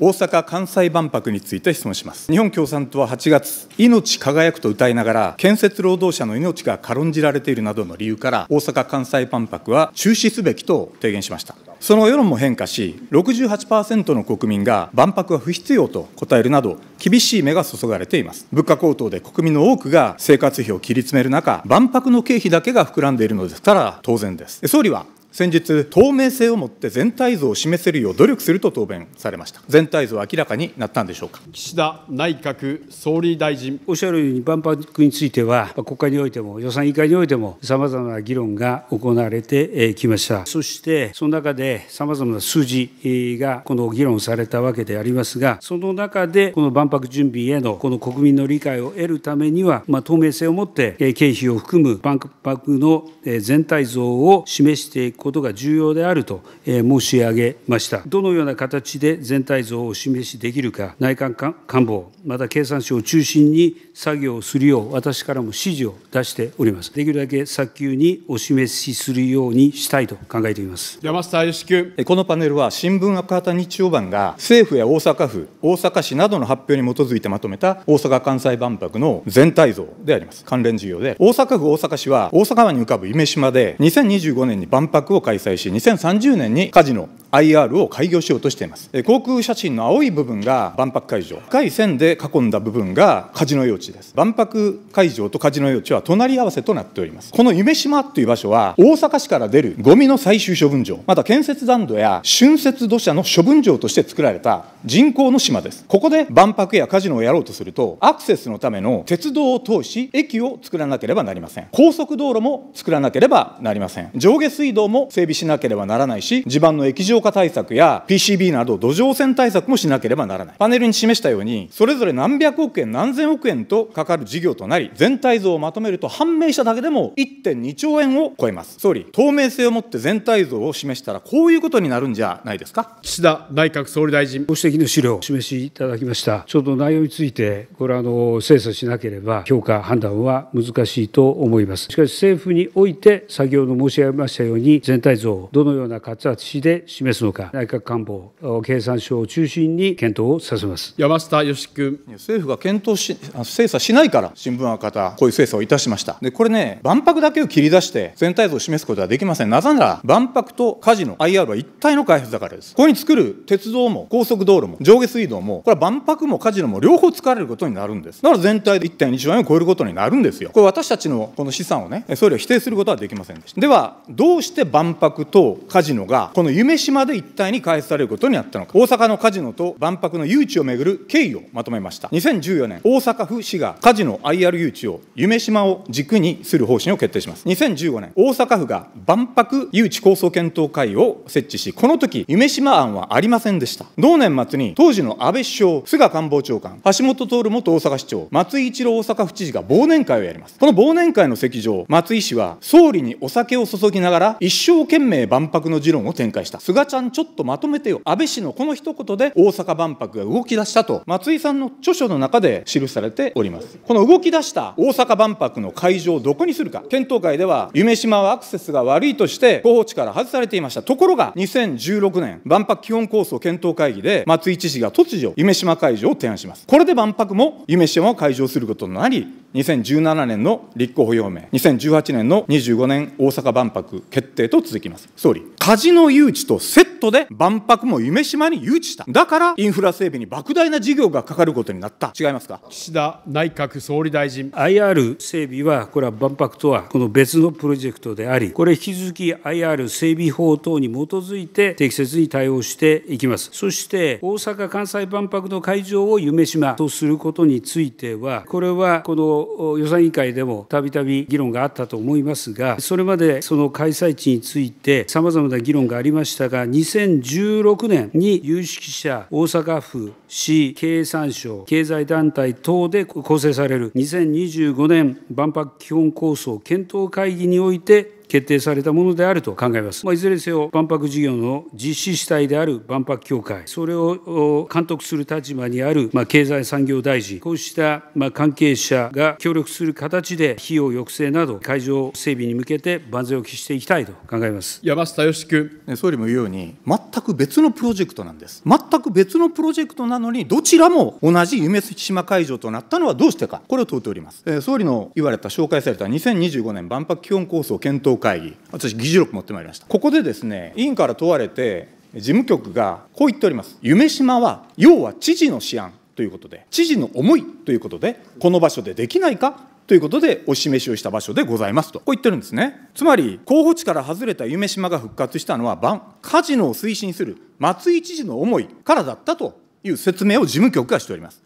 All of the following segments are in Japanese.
大阪・関西万博について質問します日本共産党は8月命輝くと歌いながら建設労働者の命が軽んじられているなどの理由から大阪・関西万博は中止すべきと提言しましたその世論も変化し68%の国民が万博は不必要と答えるなど厳しい目が注がれています物価高騰で国民の多くが生活費を切り詰める中万博の経費だけが膨らんでいるのですから当然です総理は先日、透明性をもって全体像を示せるよう努力すると答弁されました、全体像は明らかになったんでしょうか岸田内閣総理大臣。おっしゃるように、万博については、国会においても、予算委員会においても、さまざまな議論が行われてきました、そしてその中で、さまざまな数字がこの議論されたわけでありますが、その中で、この万博準備へのこの国民の理解を得るためには、まあ、透明性をもって、経費を含む万博の全体像を示していくことが重要であると申し上げました。どのような形で全体像をお示しできるか、内閣官房、また経産省を中心に作業をするよう、私からも指示を出しております。できるだけ早急にお示しするようにしたいと考えています山下義君。このパネルは、新聞赤旗日曜版が、政府や大阪府、大阪市などの発表に基づいてまとめた大阪・関西万博の全体像であります。関連事業で、大阪府、大阪市は、大阪湾に浮かぶ夢島で、2025年に万博を開催し、2030年にカジノ IR を開業しようとしています。航空写真の青い部分が万博会場、深い線で囲んだ部分がカジノ用地です。万博会場とカジノ用地は隣り合わせとなっております。この夢島という場所は、大阪市から出るゴミの最終処分場、また建設残土や浚渫土砂の処分場として作られた人工の島です。ここで万博やカジノをやろうとすると、アクセスのための鉄道を通し、駅を作らなければなりません。高速道路も作らなければなりません。上下水道も整備しなければならないし、地盤の液状化対策や PCB など土壌汚染対策もしなければならない。パネルに示したように、それぞれ何百億円、何千億円とかかる事業となり、全体像をまとめると判明しただけでも1.2兆円を超えます。総理、透明性を持って全体像を示したら、こういうことになるんじゃないですか。岸田内閣総理大臣。ご指摘の資料をお示しいただきました。ちょうど内容について、これあの、精査しなければ評価、判断は難しいと思います。しかし政府において、先ほど申し上げましたように、全全体像をどのような形で示すのか、内閣官房、経産省を中心に検討をさせます山下義君。政府が検討し、精査しないから、新聞赤方、こういう精査をいたしました。で、これね、万博だけを切り出して、全体像を示すことはできません。なぜなら、万博とカジノ、IR は一体の開発だからです。ここに作る鉄道も高速道路も上下水道も、これは万博もカジノも両方使われることになるんです。だから全体で1.2兆円を超えることになるんですよ。これ私たちのこの資産をね、総理は否定することはできませんでした。では、どうして万万博とカジノがこの夢島で一体に開発されることになったのか大阪のカジノと万博の誘致をめぐる経緯をまとめました2014年大阪府市がカジノ IR 誘致を夢島を軸にする方針を決定します2015年大阪府が万博誘致構想検討会を設置しこの時夢島案はありませんでした同年末に当時の安倍首相菅官房長官橋本徹元大阪市長松井一郎大阪府知事が忘年会をやりますこの忘年会の席上松井氏は総理にお酒を注ぎながら一生懸命万博の議論を展開した。菅ちゃんちょっとまとめてよ。安倍氏のこの一言で大阪万博が動き出したと、松井さんの著書の中で記されております。この動き出した大阪万博の会場をどこにするか、検討会では夢島はアクセスが悪いとして候補地から外されていました。ところが、2016年万博基本構想検討会議で松井知事が突如、夢島会場を提案します。これで万博も夢島を会場することになり、2017年の立候補表明、2018年の25年大阪万博決定と続きます。総理、カジノ誘致とセットで万博も夢島に誘致した。だからインフラ整備に莫大な事業がかかることになった。違いますか岸田内閣総理大臣。IR 整備は、これは万博とはこの別のプロジェクトであり、これ引き続き IR 整備法等に基づいて適切に対応していきます。そして大阪・関西万博の会場を夢島とすることについては、これはこの予算委員会でもたびたび議論があったと思いますが、それまでその開催地について、さまざまな議論がありましたが、2016年に有識者、大阪府、市、経産省、経済団体等で構成される2025年万博基本構想検討会議において、決定されたものであると考えます。まあ、いずれにせよ、万博事業の実施主体である万博協会、それを監督する立場にある、まあ、経済産業大臣、こうした、まあ、関係者が協力する形で、費用抑制など、会場整備に向けて万全を期していきたいと考えます山下義君、総理も言うように、全く別のプロジェクトなんです。全く別のプロジェクトなのに、どちらも同じ夢島会場となったのはどうしてか、これを問うております。えー、総理の言われた、紹介された2025年万博基本構想検討会議、私、議事録持ってまいりました。ここでですね、委員から問われて、事務局がこう言っております。夢島は、要は知事の思案ということで、知事の思いということで、この場所でできないかということで、お示しをした場所でございますと、こう言ってるんですね。つまり、候補地から外れた夢島が復活したのは、カジノを推進する松井知事の思いからだったという説明を事務局がしております。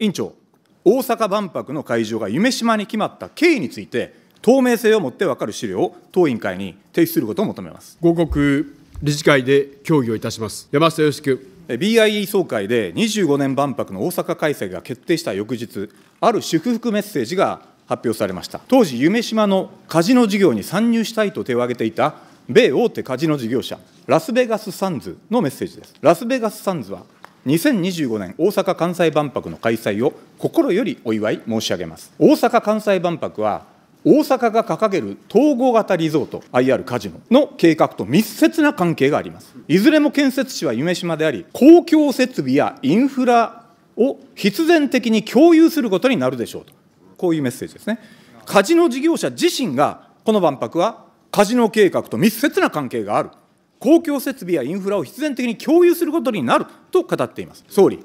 委員長、大阪万博の会場が夢島に決まった経緯について、透明性を持ってわかる資料を当委員会に提出することを求めます。合国理事会で協議をいたします。山下義君。BIE 総会で25年万博の大阪開催が決定した翌日、ある祝福メッセージが発表されました。当時、夢島のカジノ事業に参入したいと手を挙げていた米大手カジノ事業者、ラスベガスサンズのメッセージです。ラスベガスサンズは2025年大阪・関西万博の開催を心よりお祝い申し上げます。大阪・関西万博は大阪が掲げる統合型リゾート IR カジノの計画と密接な関係がありますいずれも建設地は夢島であり公共設備やインフラを必然的に共有することになるでしょうとこういうメッセージですねカジノ事業者自身がこの万博はカジノ計画と密接な関係がある公共設備やインフラを必然的に共有することになると語っています総理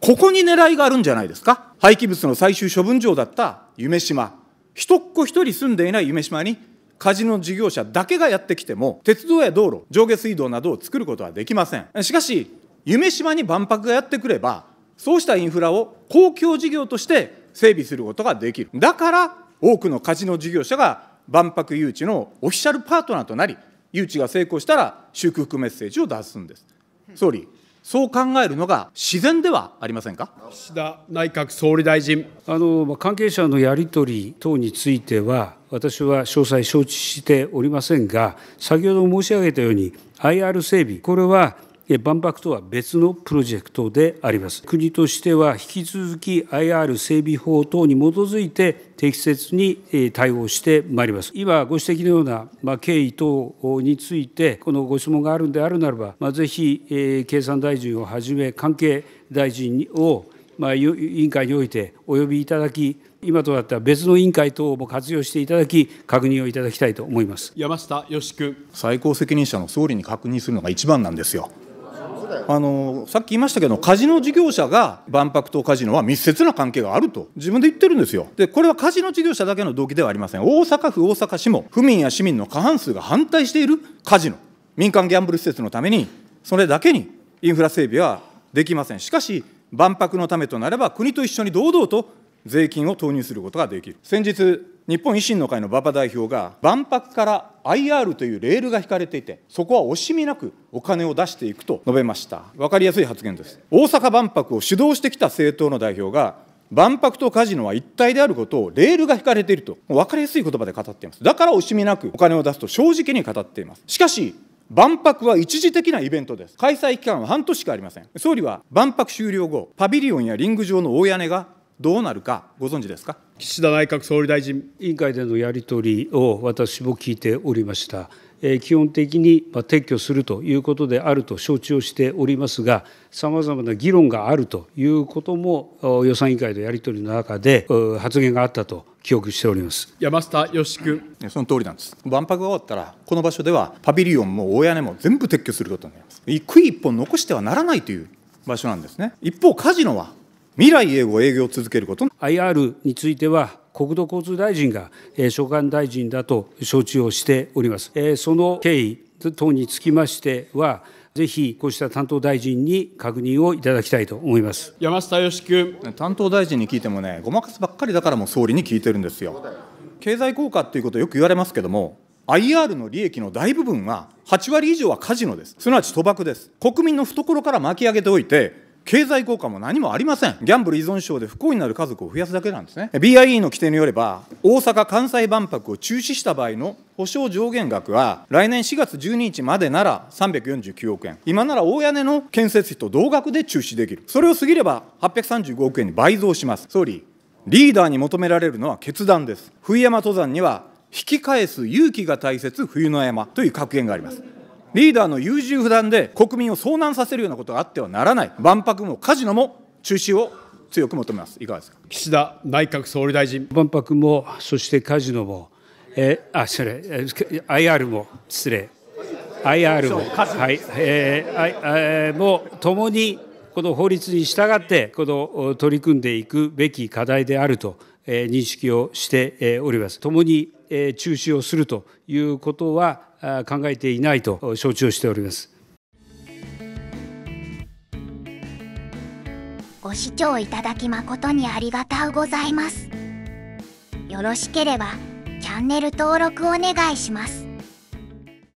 ここに狙いがあるんじゃないですか廃棄物の最終処分場だった夢島一っ子一人住んでいない夢島にカジノ事業者だけがやってきても鉄道や道路上下水道などを作ることはできませんしかし夢島に万博がやってくればそうしたインフラを公共事業として整備することができるだから多くのカジノ事業者が万博誘致のオフィシャルパートナーとなり誘致が成功したら祝福メッセージを出すんです総理そう考えるのが自然ではありませんか岸田内閣総理大臣あの関係者のやり取り等については、私は詳細承知しておりませんが、先ほど申し上げたように、IR 整備、これは万博とは別のプロジェクトであります。国としては引き続き IR 整備法等に基づいて適切に対応してまいります。今ご指摘のような、ま経緯等について、このご質問があるんであるならば、まあ、ぜひ、え経産大臣をはじめ関係大臣を、ま委員会においてお呼びいただき、今となった別の委員会等も活用していただき、確認をいただきたいと思います山下義君。最高責任者の総理に確認するのが一番なんですよ。あのさっき言いましたけどカジノ事業者が万博とカジノは密接な関係があると自分で言ってるんですよでこれはカジノ事業者だけの動機ではありません大阪府大阪市も府民や市民の過半数が反対しているカジノ民間ギャンブル施設のためにそれだけにインフラ整備はできませんしかし万博のためとなれば国と一緒に堂々と税金を投入することができる先日日本維新の会の馬場代表が、万博から IR というレールが引かれていて、そこは惜しみなくお金を出していくと述べました。分かりやすい発言です。大阪万博を主導してきた政党の代表が、万博とカジノは一体であることをレールが引かれていると、分かりやすい言葉で語っています。だから惜しみなくお金を出すと正直に語っています。しかし、万博は一時的なイベントです。開催期間は半年しかありません。総理は万博終了後、パビリオンやリング上の大屋根がどうなるか、ご存知ですか岸田内閣総理大臣。委員会でのやり取りを私も聞いておりました。え基本的に撤去するということであると承知をしておりますが、さまざまな議論があるということも、予算委員会のやり取りの中で発言があったと記憶しております山下義君。その通りなんです。万博が終わったら、この場所ではパビリオンも大屋根も全部撤去することになります。一区一本残してはならないという場所なんですね。一方、カジノは未来永劫営業を続けること IR については国土交通大臣が所管大臣だと承知をしておりますその経緯等につきましてはぜひこうした担当大臣に確認をいただきたいと思います山下義久担当大臣に聞いてもねごまかすばっかりだからも総理に聞いてるんですよ経済効果っていうことよく言われますけども IR の利益の大部分は8割以上はカジノですすなわち賭博です国民の懐から巻き上げておいて経済効果も何もありませんギャンブル依存症で不幸になる家族を増やすだけなんですね BIE の規定によれば大阪・関西万博を中止した場合の保証上限額は来年4月12日までなら349億円今なら大屋根の建設費と同額で中止できるそれを過ぎれば835億円に倍増します総理リーダーに求められるのは決断です冬山登山には引き返す勇気が大切冬の山という格言がありますリーダーの優柔不断で国民を遭難させるようなことがあってはならない、万博もカジノも中止を強く求めます、いかがですか岸田内閣総理大臣。万博も、そしてカジノも、えー、あ、失礼、IR も、失礼、IR も、はい、えー、えもう共にこの法律に従って、この取り組んでいくべき課題であると認識をしております。共に中止をするということは考えていないと承知をしております。ご視聴いただき誠にありがとうございます。よろしければチャンネル登録お願いします。